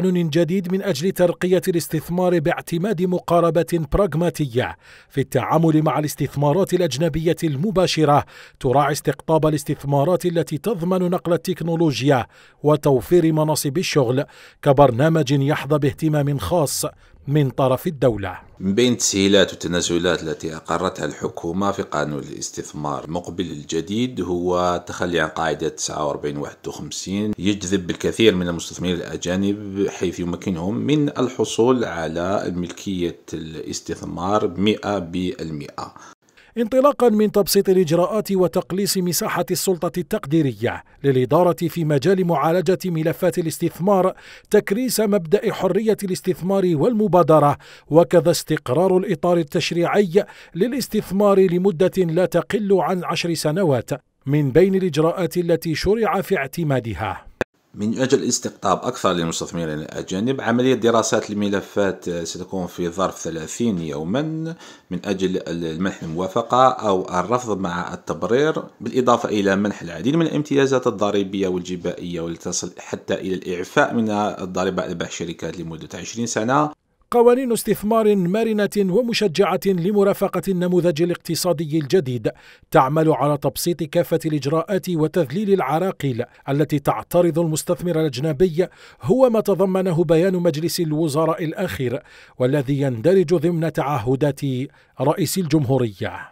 قانون جديد من أجل ترقية الاستثمار باعتماد مقاربة براغماتية في التعامل مع الاستثمارات الأجنبية المباشرة تراعي استقطاب الاستثمارات التي تضمن نقل التكنولوجيا وتوفير مناصب الشغل كبرنامج يحظى باهتمام خاص من طرف الدولة من بين التسهيلات والتنازلات التي أقرتها الحكومة في قانون الاستثمار المقبل الجديد هو التخلي عن قاعدة 49 51 يجذب الكثير من المستثمرين الأجانب حيث يمكنهم من الحصول على ملكية الاستثمار 100% انطلاقا من تبسيط الاجراءات وتقليص مساحه السلطه التقديريه للاداره في مجال معالجه ملفات الاستثمار تكريس مبدا حريه الاستثمار والمبادره وكذا استقرار الاطار التشريعي للاستثمار لمده لا تقل عن عشر سنوات من بين الاجراءات التي شرع في اعتمادها من أجل استقطاب أكثر للمستثمرين الأجانب عملية دراسات الملفات آه، ستكون في ظرف 30 يوما من أجل منح الموافقة أو الرفض مع التبرير بالإضافة إلى منح العديد من الامتيازات الضريبية والجبائية ولتصل حتى إلى الإعفاء من الضريبة على بيع الشركات لمدة 20 سنة قوانين استثمار مرنة ومشجعة لمرافقة النموذج الاقتصادي الجديد تعمل على تبسيط كافة الإجراءات وتذليل العراقيل التي تعترض المستثمر الأجنبي هو ما تضمنه بيان مجلس الوزراء الأخير والذي يندرج ضمن تعهدات رئيس الجمهورية